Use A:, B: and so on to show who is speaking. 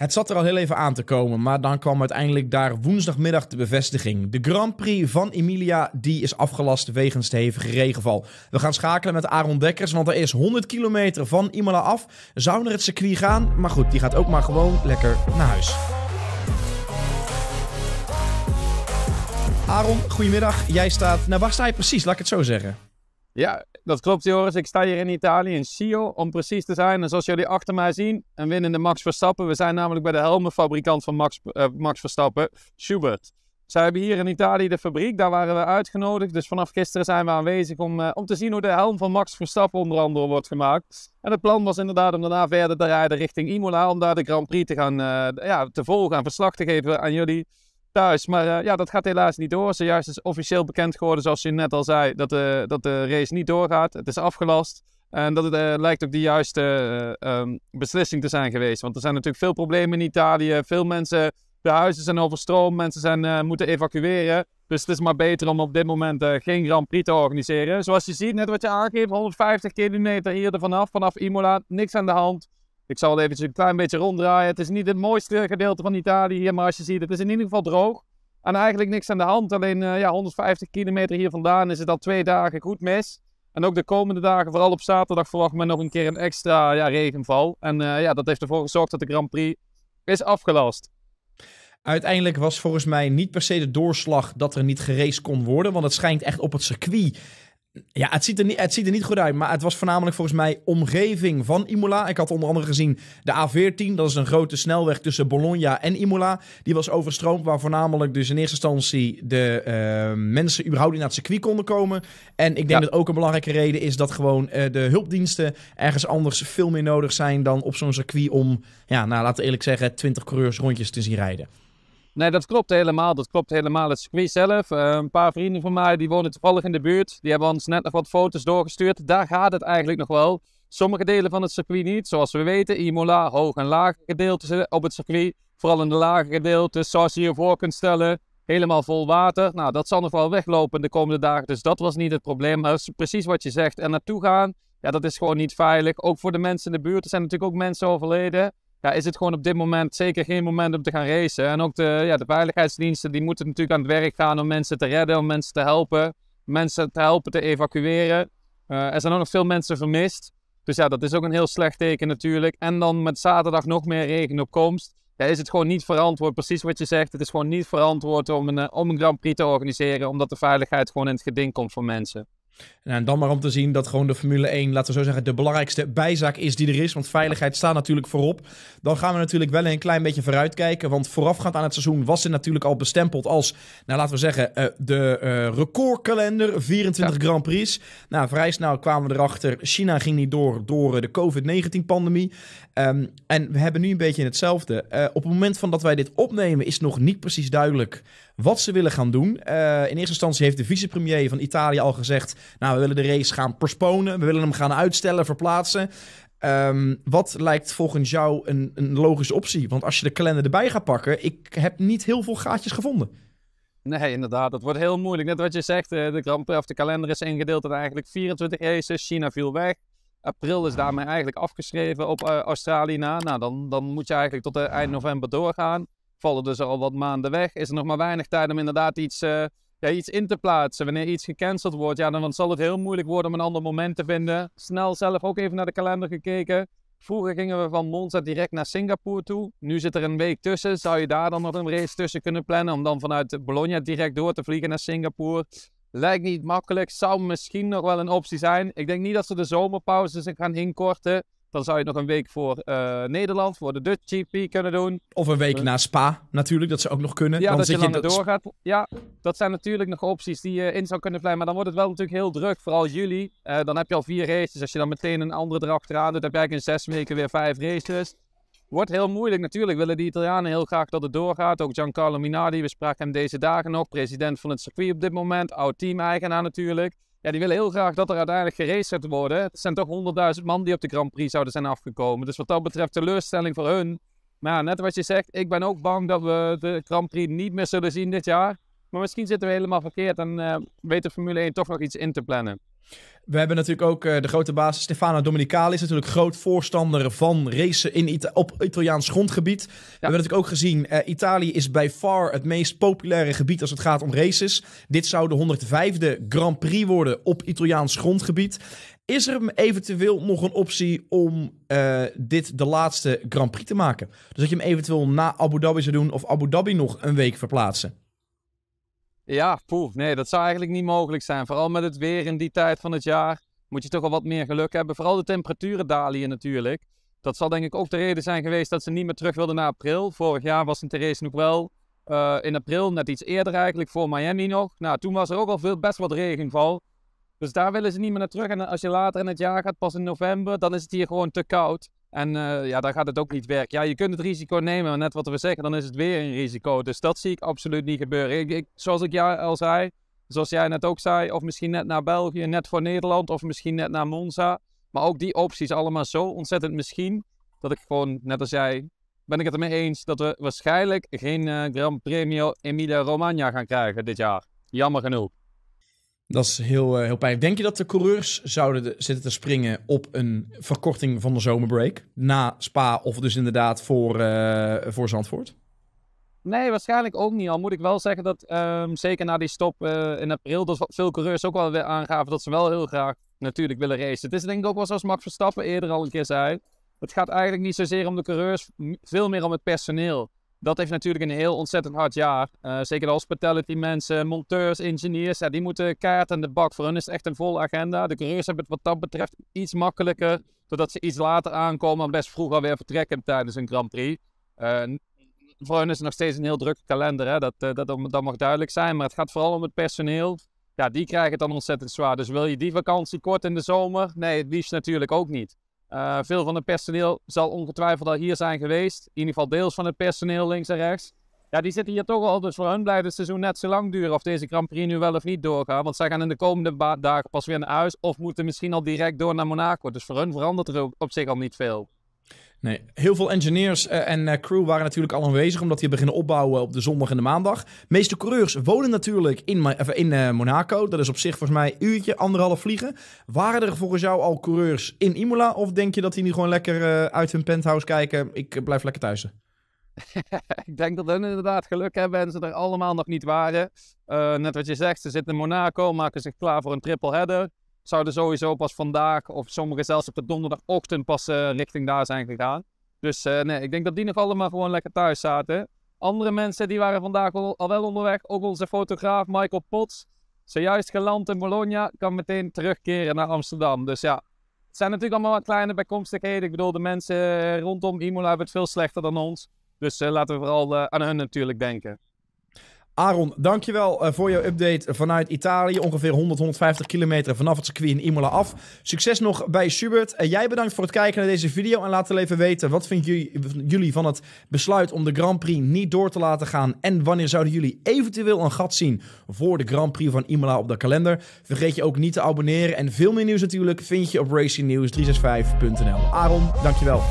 A: Het zat er al heel even aan te komen, maar dan kwam uiteindelijk daar woensdagmiddag de bevestiging. De Grand Prix van Emilia die is afgelast wegens de hevige regenval. We gaan schakelen met Aaron Dekkers, want er is 100 kilometer van Imola af. Zou naar het circuit gaan, maar goed, die gaat ook maar gewoon lekker naar huis. Aaron, goedemiddag. Jij staat... Nou, waar sta je precies? Laat ik het zo zeggen.
B: Ja, dat klopt, Joris. Ik sta hier in Italië, in Sio, om precies te zijn. En zoals jullie achter mij zien, een winnende Max Verstappen. We zijn namelijk bij de helmenfabrikant van Max, eh, Max Verstappen, Schubert. Zij hebben hier in Italië de fabriek, daar waren we uitgenodigd. Dus vanaf gisteren zijn we aanwezig om, eh, om te zien hoe de helm van Max Verstappen onder andere wordt gemaakt. En het plan was inderdaad om daarna verder te rijden richting Imola, om daar de Grand Prix te gaan eh, ja, te volgen en verslag te geven aan jullie thuis. Maar eh, ja, dat gaat helaas niet door. Zojuist is officieel bekend geworden, zoals je net al zei, dat de, eh, dat de race niet doorgaat. Het is afgelast. En dat het, eh, lijkt ook de juiste ehm, beslissing te zijn geweest. Want er zijn natuurlijk veel problemen in Italië. Veel mensen, de huizen zijn overstroomd. Mensen zijn, moeten evacueren. Dus het is maar beter om op dit moment geen Grand Prix te organiseren. Zoals je ziet, net wat je aangeeft, 150 kilometer hier ervan af, vanaf Imola. Niks aan de hand. Ik zal even eventjes een klein beetje ronddraaien. Het is niet het mooiste gedeelte van Italië hier, maar als je ziet, het is in ieder geval droog. En eigenlijk niks aan de hand. Alleen eh, ja, 150 kilometer hier vandaan is het al twee dagen goed mis. En ook de komende dagen, vooral op zaterdag, verwacht men nog een keer een extra ja, regenval. En eh, ja, dat heeft ervoor gezorgd dat de Grand Prix is afgelast.
A: Uiteindelijk was volgens mij niet per se de doorslag dat er niet gereced kon worden. Want het schijnt echt op het circuit ja, het ziet, er niet, het ziet er niet goed uit, maar het was voornamelijk volgens mij omgeving van Imola. Ik had onder andere gezien de A14, dat is een grote snelweg tussen Bologna en Imola. Die was overstroomd, waar voornamelijk dus in eerste instantie de eh, mensen überhaupt niet naar het circuit konden komen. En ik denk dat ook een belangrijke reden is dat gewoon eh, de hulpdiensten ergens anders veel meer nodig zijn dan op zo'n circuit om, ja, nou laten we eerlijk zeggen, 20 coureurs rondjes te zien rijden.
B: Nee, dat klopt helemaal. Dat klopt helemaal. Het circuit zelf. Eh, een paar vrienden van mij die wonen toevallig in de buurt. Die hebben ons net nog wat foto's doorgestuurd. Daar gaat het eigenlijk nog wel. Sommige delen van het circuit niet. Zoals we weten, Imola, hoog en laag gedeeltes eh, op het circuit. Vooral in de lage gedeeltes, zoals je je voor kunt stellen. Helemaal vol water. Nou, dat zal nog wel weglopen de komende dagen. Dus dat was niet het probleem. dat is precies wat je zegt. En naartoe gaan, ja, dat is gewoon niet veilig. Ook voor de mensen in de buurt. Er zijn natuurlijk ook mensen overleden ja, is het gewoon op dit moment zeker geen moment om te gaan racen. En ook de, ja, de veiligheidsdiensten die moeten natuurlijk aan het werk gaan om mensen te redden, om mensen te helpen, mensen te helpen te evacueren. Eh, er zijn ook nog veel mensen vermist. Dus ja, dat is ook een heel slecht teken natuurlijk. En dan met zaterdag nog meer regen op komst. Ja, is het gewoon niet verantwoord, precies wat je zegt. Het is gewoon niet verantwoord om een, eh, om een Grand Prix te organiseren, omdat de veiligheid gewoon in het geding komt voor mensen.
A: Nou, en dan maar om te zien dat gewoon de Formule 1, laten we zo zeggen, de belangrijkste bijzaak is die er is. Want veiligheid staat natuurlijk voorop. Dan gaan we natuurlijk wel een klein beetje vooruitkijken. Want voorafgaand aan het seizoen was het natuurlijk al bestempeld als, nou laten we zeggen, eh, de eh, recordkalender. 24 Grand Prix. Nou, vrij snel kwamen we erachter. China ging niet door door eh, de COVID-19-pandemie. Ehm, en we hebben nu een beetje hetzelfde. op het moment van dat wij dit opnemen is nog niet precies duidelijk wat ze willen gaan doen. Eh, in eerste instantie heeft de vicepremier van Italië al gezegd: Nou, we willen de race gaan postponen. We willen hem gaan uitstellen, verplaatsen. Ehm, wat lijkt volgens jou een, een logische optie? Want als je de kalender erbij gaat pakken, ik heb niet heel veel gaatjes gevonden.
B: Nee, inderdaad. Dat wordt heel moeilijk. Net wat je zegt, eh, de Grand of de kalender is ingedeeld in eigenlijk 24 races. China viel weg. April is daarmee eigenlijk afgeschreven op eh, Australië na. Nou, dan, dan moet je eigenlijk tot eind november doorgaan vallen dus al wat maanden weg. Is er nog maar weinig tijd om inderdaad iets, eh, ja, iets in te plaatsen. Wanneer iets gecanceld wordt, ja, dan, zal het heel moeilijk worden om een ander moment te vinden. Snel zelf ook even naar de kalender gekeken. Vroeger gingen we van Monza direct naar Singapore toe. Nu zit er een week tussen. Zou je daar dan nog een race tussen kunnen plannen om dan vanuit Bologna direct door te vliegen naar Singapore? Lijkt niet makkelijk. Zou misschien nog wel een optie zijn. Ik denk niet dat ze de zomerpauzes gaan inkorten. Dan zou je nog een week voor eh, Nederland, voor de Dutch GP kunnen doen.
A: Of een week eh, na Spa natuurlijk, dat ze ook nog kunnen. Ja, dan dat je doorgaat.
B: Ja, dat zijn natuurlijk nog opties die je in zou kunnen vliegen, Maar dan wordt het wel natuurlijk heel druk, vooral juli. Eh, dan heb je al vier races. Als je dan meteen een andere erachteraan doet, heb je eigenlijk in zes weken weer vijf races. Wordt heel moeilijk natuurlijk, willen die Italianen heel graag dat het doorgaat. Ook Giancarlo Minardi, we spraken hem deze dagen nog, president van het circuit op dit moment, oud team-eigenaar natuurlijk. Ja, die willen heel graag dat er uiteindelijk geraced worden. Het zijn toch 100.000 man die op de Grand Prix zouden zijn afgekomen. Dus wat dat betreft teleurstelling voor hun. Maar net wat je zegt, ik ben ook bang dat we de Grand Prix niet meer zullen zien dit jaar. Maar misschien zitten we helemaal verkeerd en uh, weet de Formule 1 toch nog iets in te plannen.
A: We hebben natuurlijk ook eh, de grote baas Stefano Domenicali. Is natuurlijk groot voorstander van racen in op Italiaans grondgebied. We hebben natuurlijk ook gezien, eh, Italië is bij far het meest populaire gebied als het gaat om races. Dit zou de 105e Grand Prix worden op Italiaans grondgebied. Is er eventueel nog een optie om eh, dit de laatste Grand Prix te maken? Dus dat je hem eventueel na Abu Dhabi zou doen of Abu Dhabi nog een week verplaatsen?
B: Ja, poeh, nee, dat zou eigenlijk niet mogelijk zijn. Vooral met het weer in die tijd van het jaar moet je toch al wat meer geluk hebben. Vooral de temperaturen dalen hier natuurlijk. Dat zal denk ik ook de reden zijn geweest dat ze niet meer terug wilden naar april. Vorig jaar was in Therese nog wel eh, in april, net iets eerder eigenlijk, voor Miami nog. Nou, toen was er ook al veel, best wat regenval. Dus daar willen ze niet meer naar terug. En als je later in het jaar gaat, pas in november, dan is het hier gewoon te koud. En eh, ja, daar gaat het ook niet werken. Ja, je kunt het risico nemen, maar net wat we zeggen, dan is het weer een risico. Dus dat zie ik absoluut niet gebeuren. Ik, zoals ik jou al zei, zoals jij net ook zei, of misschien net naar België, net voor Nederland, of misschien net naar Monza. Maar ook die opties allemaal zo ontzettend misschien, dat ik gewoon, net als jij, ben ik het ermee eens dat we waarschijnlijk geen Grand eh, Gran Premio Emilia Romagna gaan krijgen dit jaar. Jammer genoeg.
A: Dat is heel, eh, heel pijnlijk. Denk je dat de coureurs zouden zitten te springen op een verkorting van de zomerbreak? Na Spa of dus inderdaad voor, uh, voor Zandvoort?
B: Nee, waarschijnlijk ook niet. Al moet ik wel zeggen dat ehm, zeker na die stop eh, in april, dat veel coureurs ook wel weer aangaven dat ze wel heel graag natuurlijk willen racen. Het is denk ik ook wel zoals Max Verstappen eerder al een keer zei. Het gaat eigenlijk niet zozeer om de coureurs, veel meer om het personeel dat heeft natuurlijk een heel ontzettend hard jaar. Uh, zeker de hospitality mensen, monteurs, ingenieurs, ja, die moeten kaart aan de bak. Voor hun is het echt een volle agenda. De coureurs hebben het wat dat betreft iets makkelijker, doordat ze iets later aankomen en best vroeg alweer vertrekken tijdens een Grand Prix. Eh, voor hun is het nog steeds een heel drukke kalender, hè? Dat, eh, dat, dat mag duidelijk zijn. Maar het gaat vooral om het personeel. Ja, die krijgen het dan ontzettend zwaar. Dus wil je die vakantie kort in de zomer? Nee, het liefst natuurlijk ook niet. Eh, veel van het personeel zal ongetwijfeld al hier zijn geweest. In ieder geval deels van het personeel links en rechts. Ja, die zitten hier toch al. Dus voor hun blijft het seizoen net zo lang duren of deze Grand Prix nu wel of niet doorgaat. Want zij gaan in de komende dagen pas weer naar huis. Of moeten misschien al direct door naar Monaco. Dus voor hun verandert er op zich al niet veel.
A: Nee, heel veel engineers eh, en eh, crew waren natuurlijk al aanwezig, omdat die beginnen opbouwen op de zondag en de maandag. De meeste coureurs wonen natuurlijk in, in eh, Monaco. Dat is op zich volgens mij een uurtje, anderhalf vliegen. Waren er volgens jou al coureurs in Imola? Of denk je dat die nu gewoon lekker uit hun penthouse kijken? Ik blijf lekker thuis.
B: ik denk dat hun inderdaad geluk hebben en ze er allemaal nog niet waren. net wat je zegt, ze zitten in Monaco, maken zich klaar voor een triple header zouden sowieso pas vandaag of sommigen zelfs op de donderdagochtend pas eh, richting daar zijn gegaan. Dus eh, nee, ik denk dat die nog allemaal gewoon lekker thuis zaten. Andere mensen die waren vandaag al, wel onderweg. Ook onze fotograaf Michael Potts. Zojuist geland in Bologna, kan meteen terugkeren naar Amsterdam. Dus ja, het zijn natuurlijk allemaal wat kleine bijkomstigheden. Ik bedoel, de mensen eh, rondom Imola hebben het veel slechter dan ons. Dus laten we vooral aan hun natuurlijk denken.
A: Aaron, dankjewel eh, voor jouw update vanuit Italië. Ongeveer 100, 150 kilometer vanaf het circuit in Imola af. Succes nog bij Schubert. jij bedankt voor het kijken naar deze video. En laat het even weten, wat vinden jullie van het besluit om de Grand Prix niet door te laten gaan? En wanneer zouden jullie eventueel een gat zien voor de Grand Prix van Imola op de kalender? Vergeet je ook niet te abonneren. En veel meer nieuws natuurlijk vind je op racingnieuws 365nl Aaron, dankjewel.